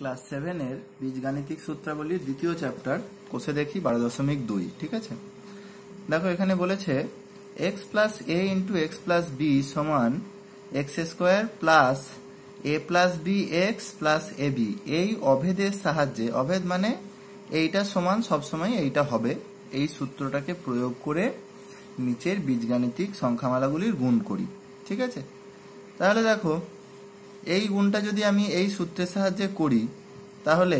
class সেভেনের বীজগাণিতিক সূত্রাবলীর দ্বিতীয় চ্যাপ্টার কোষে দেখি বারো দশমিক দুই ঠিক আছে দেখো এখানে বলেছে X plus A into X plus B সমান X square plus A plus B X plus A B এই অভেদের সাহায্যে অভেদ মানে এইটা সমান সবসময় এইটা হবে এই সূত্রটাকে প্রয়োগ করে নিচের বীজগাণিতিক সংখ্যামালাগুলির গুণ করি ঠিক আছে তাহলে দেখো এই গুণটা যদি আমি এই সূত্রের সাহায্যে করি তাহলে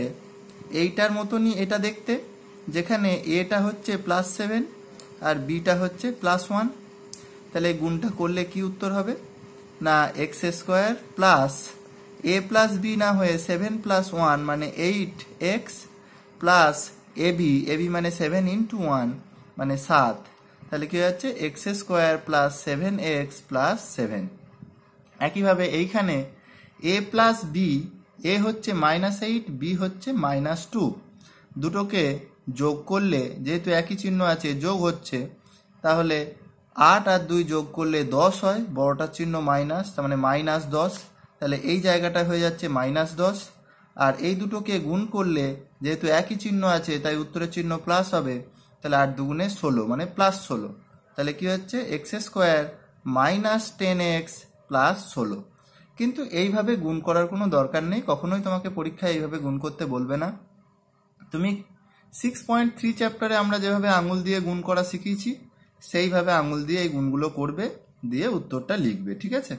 এইটার মতনই এটা দেখতে যেখানে এটা হচ্ছে প্লাস সেভেন আর বিটা হচ্ছে প্লাস ওয়ান তাহলে গুণটা করলে কি উত্তর হবে না X square plus A plus B না হয়ে সেভেন প্লাস ওয়ান মানে eight X plus A B A B মানে সেভেন ইন্টু ওয়ান মানে সাত তাহলে কী হচ্ছে X square plus seven X plus seven একইভাবে এইখানে এ প্লাস বি এ হচ্ছে মাইনাস এইট বি হচ্ছে মাইনাস টু দুটোকে যোগ করলে যেহেতু একই চিহ্ন আছে যোগ হচ্ছে তাহলে আট আর দুই যোগ করলে দশ হয় বড়টার চিহ্ন মাইনাস তার মানে মাইনাস দশ তাহলে এই জায়গাটা হয়ে যাচ্ছে মাইনাস দশ আর এই দুটোকে গুণ করলে যেহেতু একই চিহ্ন আছে তাই উত্তরের চিহ্ন প্লাস হবে তাহলে আট দুগুণে ষোলো মানে প্লাস ষোলো তাহলে কি হচ্ছে X square minus ten X plus ষোলো কিন্তু এইভাবে গুণ করার কোনো দরকার নেই কখনোই তোমাকে পরীক্ষায় এইভাবে গুণ করতে বলবে না তুমি সিক্স পয়েন্ট থ্রি চ্যাপ্টারে আমরা যেভাবে আঙুল দিয়ে গুণ করা শিখিয়েছি সেইভাবে আঙুল দিয়ে এই গুণগুলো করবে দিয়ে উত্তরটা লিখবে ঠিক আছে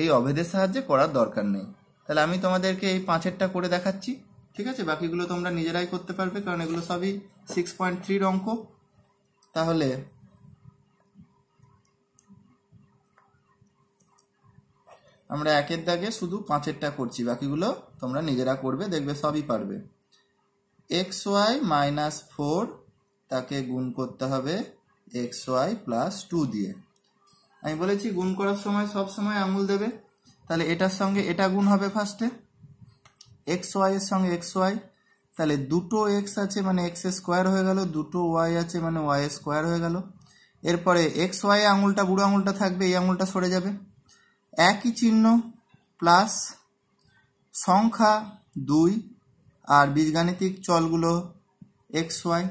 এই অভেদের সাহায্যে করার দরকার নেই তাহলে আমি তোমাদেরকে এই পাঁচেরটা করে দেখাচ্ছি ঠিক আছে বাকিগুলো তোমরা নিজেরাই করতে পারবে কারণ এগুলো সবই সিক্স পয়েন্ট থ্রির অঙ্ক তাহলে আমরা একের দাগে শুধু পাঁচেরটা করছি বাকিগুলো তোমরা নিজেরা করবে দেখবে সবই পারবে এক্স ওয়াই মাইনাস ফোর তাকে গুণ করতে হবে এক্স ওয়াই প্লাস টু দিয়ে আমি বলেছি গুণ করার সময় সব সময় আঙুল দেবে তাহলে এটার সঙ্গে এটা গুণ হবে ফার্স্টে এক্স ওয়াই এর সঙ্গে এক্স ওয়াই তাহলে দুটো এক্স আছে মানে এক্স স্কোয়ার হয়ে গেল দুটো ওয়াই আছে মানে ওয়াই স্কোয়ার হয়ে গেল এরপরে এক্স ওয়াই আঙুলটা বুড়ো আঙুলটা থাকবে এই আঙুলটা সরে যাবে একই চিহ্ন প্লাস সংখ্যা দুই আর বীজগাণিতিক চলগুলো এক্স ওয়াই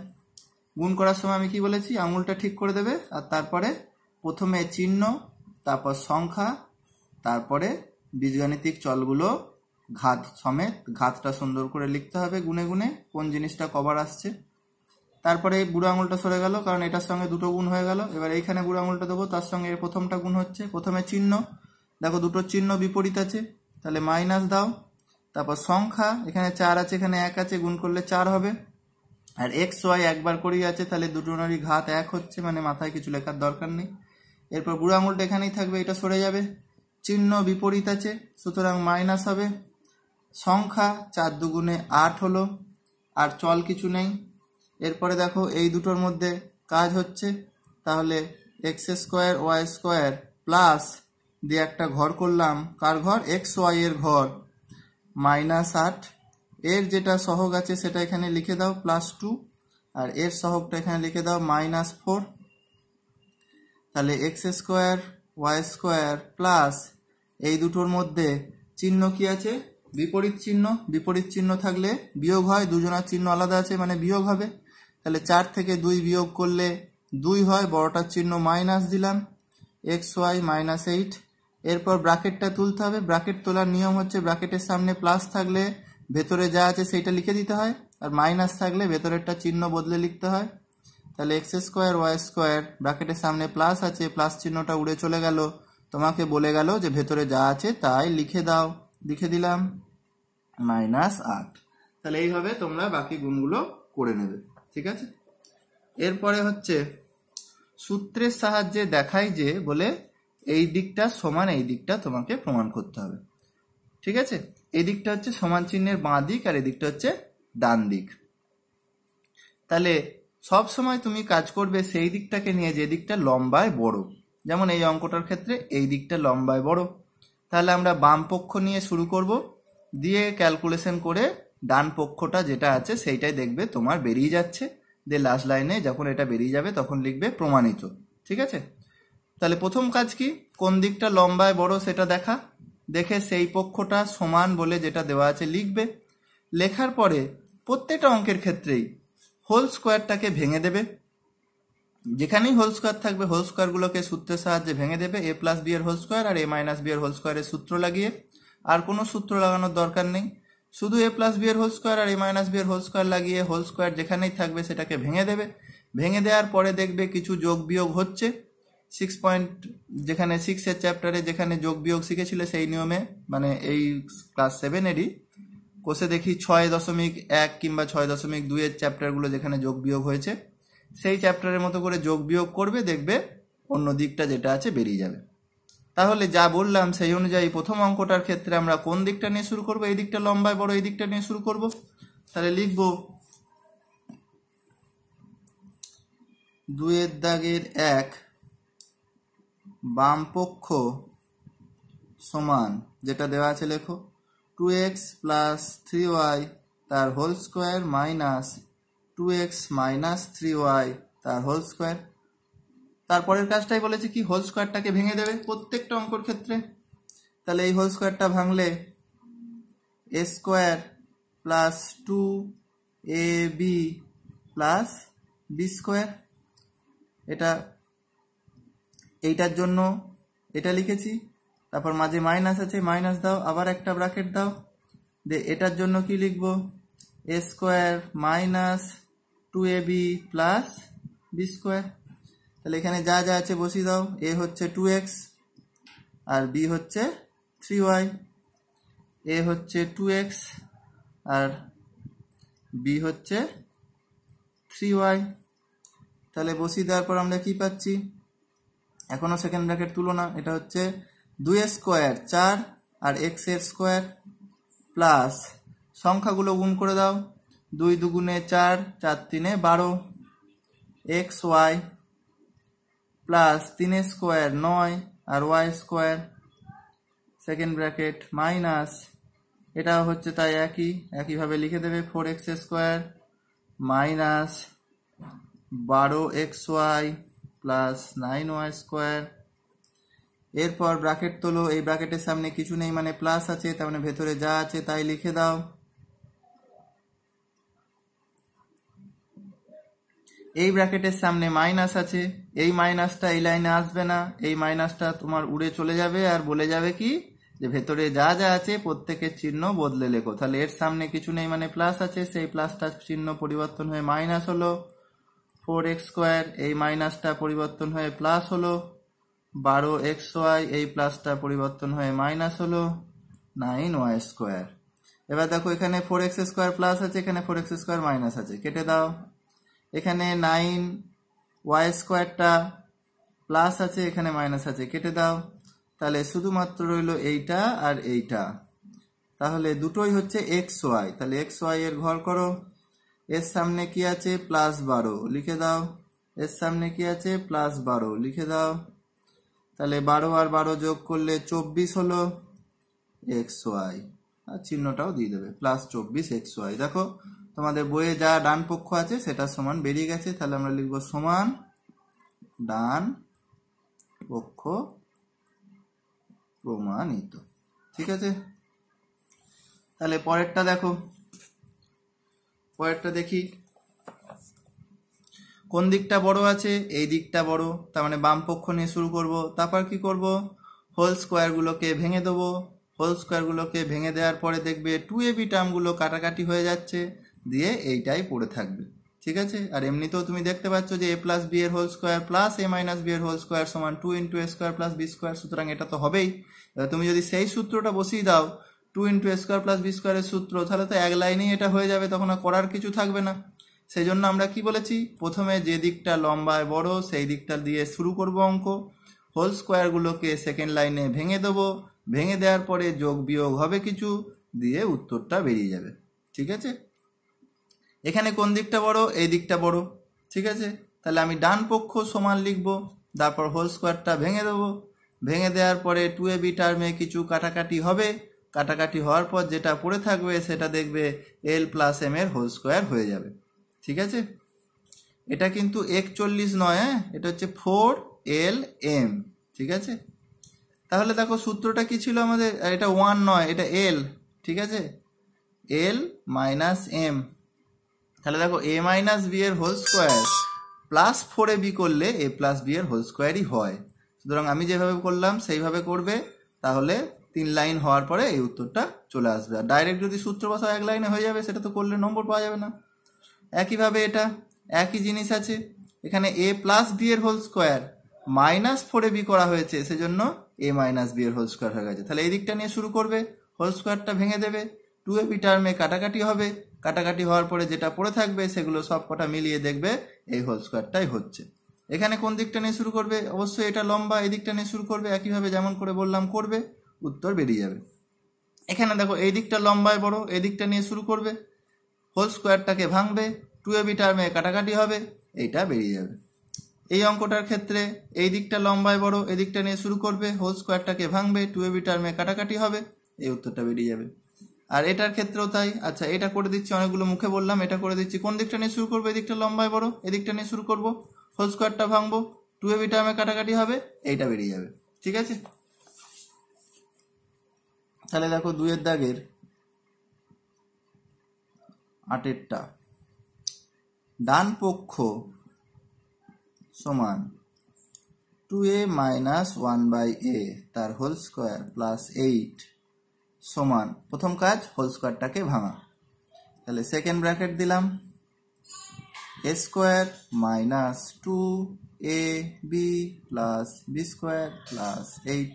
গুণ করার সময় আমি কি বলেছি আঙুলটা ঠিক করে দেবে আর তারপরে প্রথমে চিহ্ন তারপর সংখ্যা তারপরে বীজগাণিতিক চলগুলো ঘাত সমেত ঘাতটা সুন্দর করে লিখতে হবে গুনে গুনে কোন জিনিসটা কবার আসছে তারপরে বুড়ো আঙুলটা সরে গেল কারণ এটার সঙ্গে দুটো গুণ হয়ে গেল এবার এইখানে বুড়ো আঙুলটা দেবো তার সঙ্গে প্রথমটা গুণ হচ্ছে প্রথমে চিহ্ন দেখো দুটো চিহ্ন বিপরীত আছে তাহলে মাইনাস দাও তারপর সংখ্যা এখানে চার আছে এখানে এক আছে গুণ করলে চার হবে আর এক্স ওয়াই একবার করেই আছে তাহলে দুটোনারই ঘাত এক হচ্ছে মানে মাথায় কিছু লেখার দরকার নেই এরপর বুড়ো আঙুলটা এখানেই থাকবে এটা সরে যাবে চিহ্ন বিপরীত আছে সুতরাং মাইনাস হবে সংখ্যা চার দুগুণে আট হলো আর চল কিছু নেই এরপরে দেখো এই দুটোর মধ্যে কাজ হচ্ছে তাহলে X square Y square plus দিয়ে একটা ঘর করলাম কার ঘর এক্স ওয়াই এর ঘর মাইনাস আট এর যেটা সহগ আছে সেটা এখানে লিখে দাও প্লাস টু আর এর সহগটা এখানে লিখে দাও মাইনাস ফোর তাহলে X square Y square plus এই দুটোর মধ্যে চিহ্ন কি আছে বিপরীত চিহ্ন বিপরীত চিহ্ন থাকলে বিয়োগ হয় দুজনার চিহ্ন আলাদা আছে মানে বিয়োগ হবে তাহলে চার থেকে দুই বিয়োগ করলে দুই হয় বড়টার চিহ্ন মাইনাস দিলাম এক্স ওয়াই মাইনাস এইট এরপর ব্রাকেটটা তুলতে হবে ব্রাকেট তোলার নিয়ম হচ্ছে ব্রাকেটের সামনে প্লাস থাকলে ভেতরে যা আছে সেইটা লিখে দিতে হয় আর মাইনাস থাকলে ভেতরেরটা চিহ্ন বদলে লিখতে হয় তাহলে এক্স স্কোয়ার ওয়াই স্কোয়ার ব্র্যাকেটের সামনে প্লাস আছে প্লাস চিহ্নটা উড়ে চলে গেল তোমাকে বলে গেল যে ভেতরে যা আছে তাই লিখে দাও লিখে দিলাম মাইনাস আট তাহলে এইভাবে তোমরা বাকি গুণগুলো করে নেবে ঠিক আছে এরপরে হচ্ছে সূত্রের সাহায্যে দেখাই যে বলে এই দিকটা সমান এই দিকটা তোমাকে প্রমাণ করতে হবে ঠিক আছে এই দিকটা হচ্ছে সমান চিহ্নের বাঁ দিক আর এই দিকটা হচ্ছে ডান দিক তাহলে সব সময় তুমি কাজ করবে সেই দিকটাকে নিয়ে যে দিকটা লম্বায় বড় যেমন এই অঙ্কটার ক্ষেত্রে এই দিকটা লম্বায় বড় তাহলে আমরা বাম পক্ষ নিয়ে শুরু করব দিয়ে ক্যালকুলেশন করে ডান পক্ষটা যেটা আছে সেইটাই দেখবে তোমার বেরিয়ে যাচ্ছে দিয়ে লাস্ট লাইনে যখন এটা বেরিয়ে যাবে তখন লিখবে প্রমাণিত ঠিক আছে তাহলে প্রথম কাজ কি কোন দিকটা লম্বায় বড় সেটা দেখা দেখে সেই পক্ষটা সমান বলে যেটা দেওয়া আছে লিখবে লেখার পরে প্রত্যেকটা অঙ্কের ক্ষেত্রেই হোল স্কোয়ারটাকে ভেঙে দেবে যেখানেই হোল স্কোয়ার থাকবে হোল স্কোয়ারগুলোকে সূত্রের সাহায্যে ভেঙে দেবে এ প্লাস বি এর হোল স্কোয়ার আর এ মাইনাস বি এর হোল স্কোয়ারের সূত্র লাগিয়ে আর কোনো সূত্র লাগানোর দরকার নেই শুধু এ প্লাস বি এর হোল স্কোয়ার আর এ মাইনাস বি এর হোল স্কোয়ার লাগিয়ে হোল স্কোয়ার যেখানেই থাকবে সেটাকে ভেঙে দেবে ভেঙে দেওয়ার পরে দেখবে কিছু যোগ বিয়োগ হচ্ছে সিক্স পয়েন্ট যেখানে সিক্সের চ্যাপ্টারে যেখানে যোগ বিয়োগ শিখেছিল সেই নিয়মে মানে এই ক্লাস সেভেনেরই কোষে দেখি ছয় দশমিক এক কিংবা ছয় দশমিক দুইয়ের চ্যাপ্টারগুলো যেখানে যোগ বিয়োগ হয়েছে সেই চ্যাপ্টারের মতো করে যোগ বিয়োগ করবে দেখবে অন্য দিকটা যেটা আছে বেরিয়ে যাবে তাহলে যা বললাম সেই অনুযায়ী প্রথম অঙ্কটার ক্ষেত্রে আমরা কোন দিকটা নিয়ে শুরু করবো এই দিকটা লম্বায় বড় এই দিকটা নিয়ে শুরু করব তাহলে লিখব দুয়ের দাগের এক বামপক্ষ সমান যেটা দেওয়া আছে লেখো two X plus three Y তার whole square minus two X minus three Y তার হোল স্কোয়ার তারপরের কাজটাই বলেছে কি হোল স্কোয়ারটাকে ভেঙে দেবে প্রত্যেকটা অঙ্কর ক্ষেত্রে তাহলে এই হোল স্কোয়ারটা ভাঙলে A square plus two A B plus B square এটা এইটার জন্য এটা লিখেছি তারপর মাঝে মাইনাস আছে মাইনাস দাও আবার একটা ব্রাকেট দাও দিয়ে এটার জন্য কি লিখব A square minus two A B plus B square তাহলে এখানে যা যা আছে বসিয়ে দাও এ হচ্ছে টু এক্স আর বি হচ্ছে থ্রি ওয়াই এ হচ্ছে টু এক্স আর বি হচ্ছে থ্রি ওয়াই তাহলে বসিয়ে দেওয়ার পর আমরা কি পাচ্ছি এখনও সেকেন্ড ব্র্যাকেট তুলো না এটা হচ্ছে দুই স্কোয়ার চার আর এক্স এর স্কোয়ার প্লাস সংখ্যাগুলো গুণ করে দাও দুই দুগুণে চার চার তিনে বারো এক্স ওয়াই প্লাস তিন স্কোয়ার নয় আর Y square second bracket minus এটা হচ্ছে তাই একই একইভাবে লিখে দেবে ফোর এক্স স্কোয়ার মাইনাস বারো X Y plus nine Y square এরপর ব্র্যাকেট তোলো এই ব্র্যাকেটের সামনে কিছু নেই মানে প্লাস আছে তার মানে ভেতরে যা আছে তাই লিখে দাও এই ব্র্যাকেটের সামনে মাইনাস আছে এই মাইনাসটা এই লাইনে আসবে না এই মাইনাসটা তোমার উড়ে চলে যাবে আর বলে যাবে কি যে ভেতরে যা যা আছে প্রত্যেকের চিহ্ন বদলে লেখো তাহলে এর সামনে কিছু নেই মানে প্লাস আছে সেই প্লাসটার চিহ্ন পরিবর্তন হয়ে মাইনাস হলো ফোর এক্স স্কোয়ার এই মাইনাসটা পরিবর্তন হয়ে প্লাস হলো বারো এক্স ওয়াই এই প্লাসটা পরিবর্তন হয়ে মাইনাস হলো নাইন ওয়াই স্কোয়ার এবার দেখো এখানে ফোর এক্স স্কোয়ার প্লাস আছে এখানে ফোর এক্স স্কোয়ার মাইনাস আছে কেটে দাও এখানে নাইন ওয়াই স্কোয়ারটা প্লাস আছে এখানে মাইনাস আছে কেটে দাও তাহলে শুধুমাত্র রইল এইটা আর এইটা তাহলে দুটোই হচ্ছে এক্স ওয়াই তাহলে এক্স ওয়াই এর ঘর করো এর সামনে কি আছে প্লাস বারো লিখে দাও এর সামনে কি আছে প্লাস বারো লিখে দাও তাহলে বারো আর বারো যোগ করলে চব্বিশ হলো এক্স ওয়াই আর চিহ্নটাও দিয়ে দেবে প্লাস চব্বিশ এক্স ওয়াই দেখো তোমাদের বইয়ে যা ডান পক্ষ আছে সেটা সমান বেরিয়ে গেছে তাহলে আমরা লিখব সমান ডান পক্ষ প্রমাণিত ঠিক আছে তাহলে পরেরটা দেখো পরেরটা দেখি কোন দিকটা বড় আছে এই দিকটা বড় তার মানে বাম পক্ষ নিয়ে শুরু করব তারপর কি করব হোল স্কোয়ারগুলোকে ভেঙে দেবো হোল স্কোয়ারগুলোকে ভেঙে দেওয়ার পরে দেখবে টু এবি টার্মগুলো কাটাকাটি হয়ে যাচ্ছে দিয়ে এইটাই পড়ে থাকবে ঠিক আছে আর এমনিতেও তুমি দেখতে পাচ্ছ যে এ প্লাস বি এর whole square plus A minus B এর হোল স্কোয়ার সমান two into A square plus B square সুতরাং এটা তো হবেই তুমি যদি সেই সূত্রটা বসিয়ে দাও two into square plus B স্কোয়ারের সূত্র তাহলে তো এক লাইনেই এটা হয়ে যাবে তখন আর করার কিছু থাকবে না সেই জন্য আমরা কি বলেছি প্রথমে যে দিকটা লম্বায় বড় সেই দিকটা দিয়ে শুরু করব অঙ্ক হোল স্কোয়ারগুলোকে সেকেন্ড লাইনে ভেঙে দেবো ভেঙে দেওয়ার পরে যোগ বিয়োগ হবে কিছু দিয়ে উত্তরটা বেরিয়ে যাবে ঠিক আছে এখানে কোন দিকটা বড় এই দিকটা বড় ঠিক আছে তাহলে আমি ডান পক্ষ সমান লিখব তারপর হোল স্কোয়ারটা ভেঙে দেবো ভেঙে দেওয়ার পরে টু এ বি টার্মে কিছু কাটাকাটি হবে কাটাকাটি হওয়ার পর যেটা পড়ে থাকবে সেটা দেখবে এল প্লাস এম এর হোল স্কোয়ার হয়ে যাবে ঠিক আছে এটা কিন্তু একচল্লিশ নয় হ্যাঁ এটা হচ্ছে ফোর এল এম ঠিক আছে তাহলে দেখো সূত্রটা কি ছিল আমাদের এটা ওয়ান নয় এটা এল ঠিক আছে এল মাইনাস এম তাহলে দেখো এ মাইনাস বি এর হোল স্কোয়ার প্লাস ফোরে বি করলে এ প্লাস বি এর হোল স্কোয়ারই হয় সুতরাং আমি যেভাবে করলাম সেইভাবে করবে তাহলে তিন লাইন হওয়ার পরে এই উত্তরটা চলে আসবে আর ডাইরেক্ট যদি সূত্র বসাও এক লাইনে হয়ে যাবে সেটা তো করলে নম্বর পাওয়া যাবে না একইভাবে এটা একই জিনিস আছে এখানে এ প্লাস বি এর হোল স্কোয়ার মাইনাস ফোরে বি করা হয়েছে সেজন্য এ মাইনাস বি এর হোল স্কোয়ার হয়ে গেছে তাহলে এই দিকটা নিয়ে শুরু করবে হোল স্কোয়ারটা ভেঙে দেবে টু এ বি টার্মে কাটাকাটি হবে কাটাকাটি হওয়ার পরে যেটা পড়ে থাকবে সেগুলো সব কটা মিলিয়ে দেখবে এই হোল স্কোয়ারটাই হচ্ছে এখানে কোন দিকটা নিয়ে শুরু করবে অবশ্যই এটা লম্বা এই দিকটা নিয়ে শুরু করবে একইভাবে যেমন করে বললাম করবে উত্তর বেরিয়ে যাবে এখানে দেখো এই দিকটা লম্বায় বড় এই দিকটা নিয়ে শুরু করবে হোল স্কোয়ারটাকে ভাঙবে টু এবি টার্মে কাটাকাটি হবে এইটা বেরিয়ে যাবে এই অঙ্কটার ক্ষেত্রে এই দিকটা লম্বায় বড় এদিকটা নিয়ে শুরু করবে হোল স্কোয়ারটাকে ভাঙবে টু এবি টার্মে কাটাকাটি হবে এই উত্তরটা বেরিয়ে যাবে আর এটার ক্ষেত্রেও তাই আচ্ছা এটা করে দিচ্ছি অনেকগুলো মুখে বললাম এটা করে দিচ্ছি কোন দিকটা নিয়ে শুরু করবো এদিকটা লম্বায় বড় এদিকটা নিয়ে শুরু করবো হোল স্কোয়ারটা ভাঙবো টু এবি টার্মে কাটাকাটি হবে এইটা বেরিয়ে যাবে ঠিক আছে তাহলে দেখো দুয়ের দাগের আটেরটা ডান পক্ষ সমান two A minus one by A তার হোল স্কোয়ার প্লাস এইট সমান প্রথম কাজ হোল স্কোয়ারটাকে ভাঙা তাহলে সেকেন্ড ব্র্যাকেট দিলাম A square minus two A B plus B square plus eight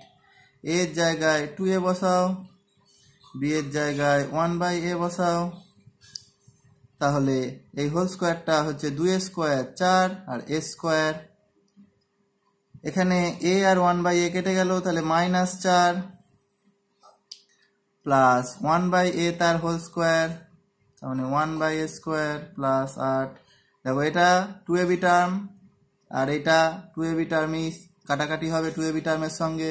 এর জায়গায় টু এ বসাও বি এর জায়গায় ওয়ান বাই এ বসাও তাহলে এই হোল স্কোয়ারটা হচ্ছে দুই স্কোয়ার চার আর এ স্কোয়ার এখানে এ আর ওয়ান বাই এ কেটে গেল তাহলে মাইনাস চার প্লাস ওয়ান বাই এ তার হোল স্কোয়ার তার মানে one by A square plus আট দেখো এটা টু এ বি টার্ম আর এটা টু এ বি টার্মই কাটাকাটি হবে টু এ বি টার্মের সঙ্গে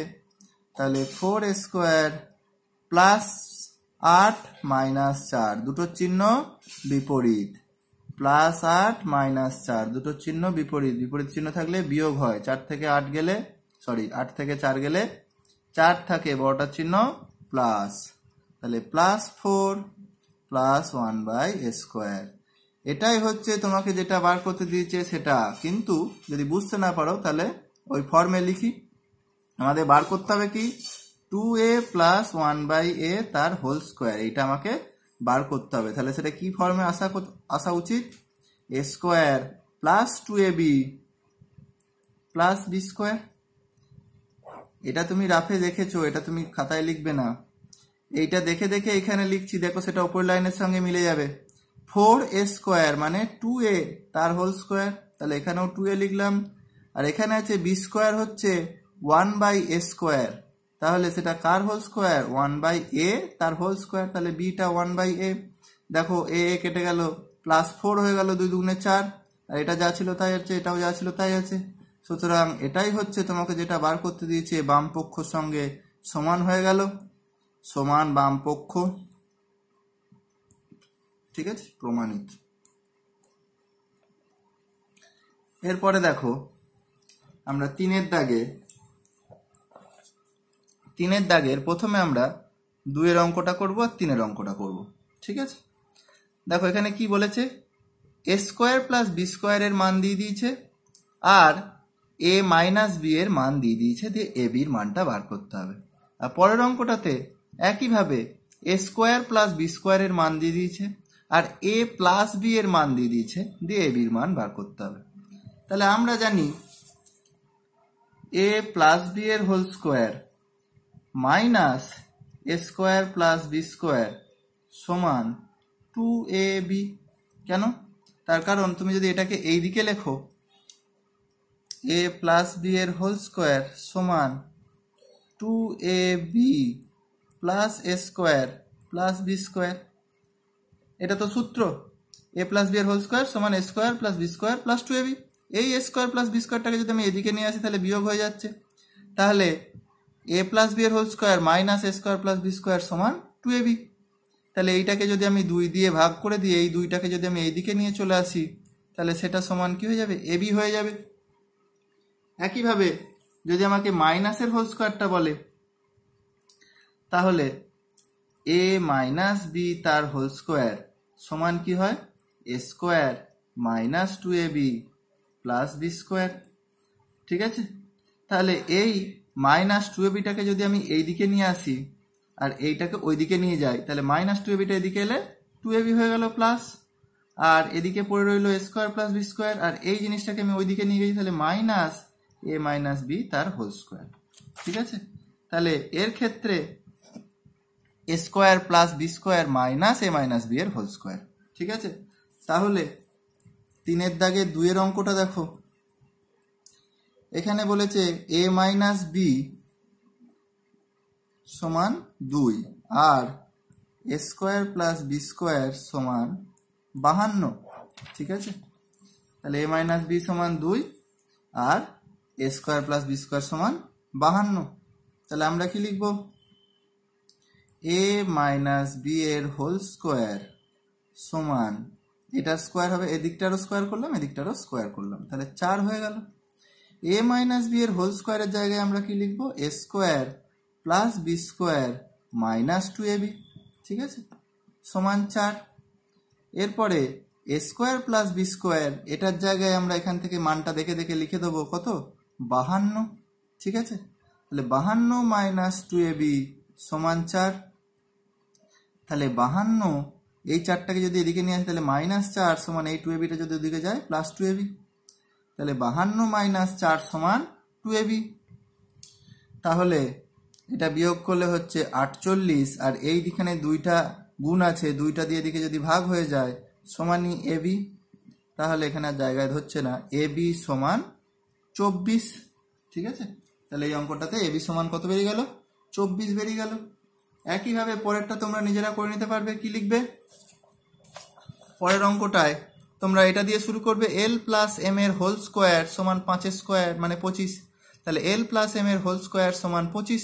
তাহলে ফোর স্কোয়ার প্লাস আট মাইনাস চার দুটো চিহ্ন বিপরীত প্লাস আট মাইনাস চার দুটো চিহ্ন বিপরীত বিপরীত চিহ্ন থাকলে বিয়োগ হয় চার থেকে আট গেলে সরি আট থেকে চার গেলে চার থাকে বড়টা চিহ্ন প্লাস তাহলে plus four plus one by square এটাই হচ্ছে তোমাকে যেটা বার করতে দিয়েছে সেটা কিন্তু যদি বুঝতে না পারো তাহলে ওই ফর্মে লিখি আমাদের বার করতে হবে কি two A plus one by A তার হোল স্কোয়ার এইটা আমাকে বার করতে হবে তাহলে সেটা কি ফর্মে আসা আসা উচিত A square plus two A B plus B square এটা তুমি রাফে দেখেছো এটা তুমি খাতায় লিখবে না এইটা দেখে দেখে এখানে লিখছি দেখো সেটা ওপর লাইনের সঙ্গে মিলে যাবে ফোর এ স্কোয়ার মানে টু এ তার হোল স্কোয়ার তাহলে এখানেও টু এ লিখলাম আর এখানে আছে বি স্কোয়ার হচ্ছে ওয়ান বাই এ স্কোয়ার তাহলে সেটা কার whole square one by A তার হোল স্কোয়ার তাহলে বিটা ওয়ান বাই এ দেখো এ এ কেটে গেল প্লাস ফোর হয়ে গেল দুই দুগুণে চার আর এটা যা ছিল তাই আছে এটাও যা ছিল তাই আছে সুতরাং এটাই হচ্ছে তোমাকে যেটা বার করতে দিয়েছে বাম পক্ষর সঙ্গে সমান হয়ে গেল সমান বাম পক্ষ ঠিক আছে প্রমাণিত এরপরে দেখো আমরা তিনের দাগে তিনের দাগের প্রথমে আমরা দুইয়ের অঙ্কটা করব আর তিনের অঙ্কটা করব ঠিক আছে দেখো এখানে কি বলেছে এ স্কোয়ার প্লাস বি স্কোয়ারের মান দিয়ে দিয়েছে আর এ মাইনাস বি এর মান দিয়ে দিয়েছে দিয়ে এ বির মানটা বার করতে হবে আর পরের অঙ্কটাতে একইভাবে এ স্কোয়ার প্লাস বি স্কোয়ারের মান দিয়ে দিয়েছে আর এ প্লাস বি এর মান দিয়ে দিয়েছে দিয়ে এ বির মান বার করতে হবে তাহলে আমরা জানি এ প্লাস বি এর whole square minus A square plus B square সমান টু এ বি কেন তার কারণ তুমি যদি এটাকে এই দিকে লেখো এ প্লাস বি এর হোল স্কোয়ার সমান two A B plus A square plus B square এটা তো সূত্র এ প্লাস বি এর হোল স্কোয়ার সমান A square plus B square plus two A B এই এ স্কোয়ার প্লাস বি স্কোয়ারটাকে যদি আমি এদিকে নিয়ে আসি তাহলে বিয়োগ হয়ে যাচ্ছে তাহলে এ প্লাস বি এর whole square minus A square plus B square সমান টু এ বি তাহলে এইটাকে যদি আমি দুই দিয়ে ভাগ করে দিই এই দুইটাকে যদি আমি এইদিকে নিয়ে চলে আসি তাহলে সেটা সমান কি হয়ে যাবে এ বি হয়ে যাবে একইভাবে যদি আমাকে মাইনাসের হোল স্কোয়ারটা বলে তাহলে এ মাইনাস বি তার হোল স্কোয়ার সমান কি হয় a square minus two A B plus B square ঠিক আছে তাহলে এই মাইনাস টু এবিটাকে যদি আমি এই দিকে নিয়ে আসি আর এইটাকে ওই দিকে নিয়ে যাই তাহলে মাইনাস টু এবিটা এদিকে এলে টু এবি হয়ে গেল প্লাস আর এদিকে পড়ে রইল স্কোয়ার প্লাস বি স্কোয়ার আর এই জিনিসটাকে আমি ওইদিকে নিয়ে গেছি তাহলে মাইনাস এ মাইনাস বি তার হোল স্কোয়ার ঠিক আছে তাহলে এর ক্ষেত্রে square plus B square minus a minus B এর হোল স্কোয়ার ঠিক আছে তাহলে তিনের দাগে দুইয়ের অঙ্কটা দেখো এখানে বলেছে এ মাইনাস বি সমান দুই আর a square plus B square সমান বাহান্ন ঠিক আছে তাহলে এ মাইনাস বি সমান দুই আর a square plus B square সমান বাহান্ন তাহলে আমরা কি লিখব এ মাইনাস বি এর হোল স্কোয়ার সমান এটার স্কোয়ার হবে এদিকটারও স্কোয়ার করলাম এদিকটারও স্কোয়ার করলাম তাহলে চার হয়ে গেল এ মাইনাস বি এর হোল স্কোয়ারের জায়গায় আমরা কি লিখবো a square plus B square minus two A b ঠিক আছে সমান চার এরপরে a square plus B square এটার জায়গায় আমরা এখান থেকে মানটা দেখে দেখে লিখে দেবো কত বাহান্ন ঠিক আছে তাহলে বাহান্ন মাইনাস টু এ বি সমান চার তাহলে বাহান্ন এই চারটাকে যদি এদিকে নিয়ে আসে তাহলে মাইনাস চার সমান এই টু এ বিটা যদি ওদিকে যায় প্লাস টু এ বি তাহলে বাহান্ন মাইনাস চার সমান টু এবি তাহলে এটা বিয়োগ করলে হচ্ছে আটচল্লিশ আর এই দিখানে দুইটা গুণ আছে দুইটা দিয়ে দিকে যদি ভাগ হয়ে যায় সমানই এবি তাহলে এখানে জায়গায় ধরছে না এবি সমান চব্বিশ ঠিক আছে তাহলে এই অঙ্কটাতে এবি সমান কত বেরিয়ে গেল চব্বিশ বেরিয়ে গেল একইভাবে পরেরটা তোমরা নিজেরা করে নিতে পারবে কি লিখবে পরের অঙ্কটায় তোমরা এটা দিয়ে শুরু করবে এল প্লাস এম এর হোল স্কোয়ার সমান পাঁচের স্কোয়ার মানে পঁচিশ তাহলে এল প্লাস এম এর হোল স্কোয়ার সমান পঁচিশ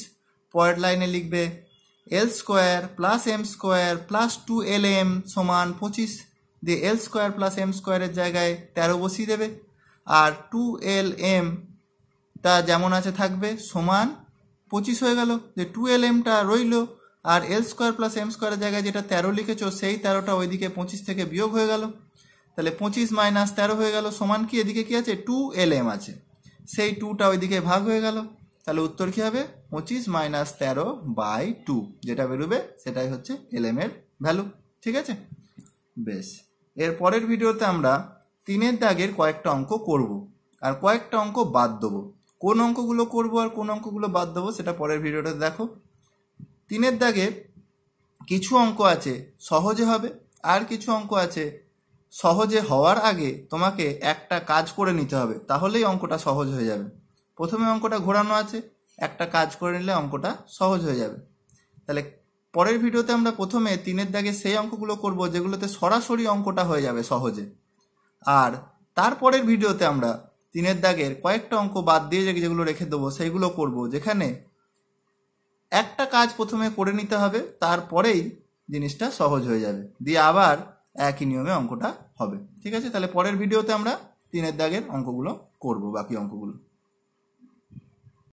পয়েন্ট লাইনে লিখবে l square plus m square plus two l m সমান পঁচিশ দিয়ে এল স্কোয়ার প্লাস এম স্কোয়ারের জায়গায় তেরো বসিয়ে দেবে আর টু এল এম তা যেমন আছে থাকবে সমান পঁচিশ হয়ে গেল যে টু এল এমটা রইল আর এল স্কোয়ার প্লাস এম স্কোয়ারের জায়গায় যেটা তেরো লিখেছ সেই তেরোটা ওইদিকে পঁচিশ থেকে বিয়োগ হয়ে গেল তাহলে পঁচিশ মাইনাস তেরো হয়ে গেল সমান কি এদিকে কি আছে টু এল এম আছে সেই টুটা ওইদিকে ভাগ হয়ে গেল তাহলে উত্তর কি হবে পঁচিশ মাইনাস তেরো বাই টু যেটা বেরোবে সেটাই হচ্ছে এল এম এর ভ্যালু ঠিক আছে বেশ এর পরের ভিডিওতে আমরা তিনের দাগের কয়েকটা অঙ্ক করব আর কয়েকটা অঙ্ক বাদ দেবো কোন অঙ্কগুলো করব আর কোন অঙ্কগুলো বাদ দেবো সেটা পরের ভিডিওতে দেখো তিনের দাগের কিছু অঙ্ক আছে সহজে হবে আর কিছু অঙ্ক আছে সহজে হওয়ার আগে তোমাকে একটা কাজ করে নিতে হবে তাহলেই অঙ্কটা সহজ হয়ে যাবে প্রথমে অঙ্কটা ঘোরানো আছে একটা কাজ করে নিলে অঙ্কটা সহজ হয়ে যাবে তাহলে পরের ভিডিওতে আমরা প্রথমে তিনের দাগে সেই অঙ্কগুলো করব যেগুলোতে সরাসরি অঙ্কটা হয়ে যাবে সহজে আর তারপরের ভিডিওতে আমরা তিনের দাগের কয়েকটা অঙ্ক বাদ দিয়ে যেগুলো রেখে দেবো সেইগুলো করব যেখানে একটা কাজ প্রথমে করে নিতে হবে তারপরেই জিনিসটা সহজ হয়ে যাবে দিয়ে আবার একই নিয়মে অঙ্কটা হবে ঠিক আছে তাহলে পরের ভিডিওতে আমরা তিনের দাগের অঙ্কগুলো করব বাকি অঙ্কগুলো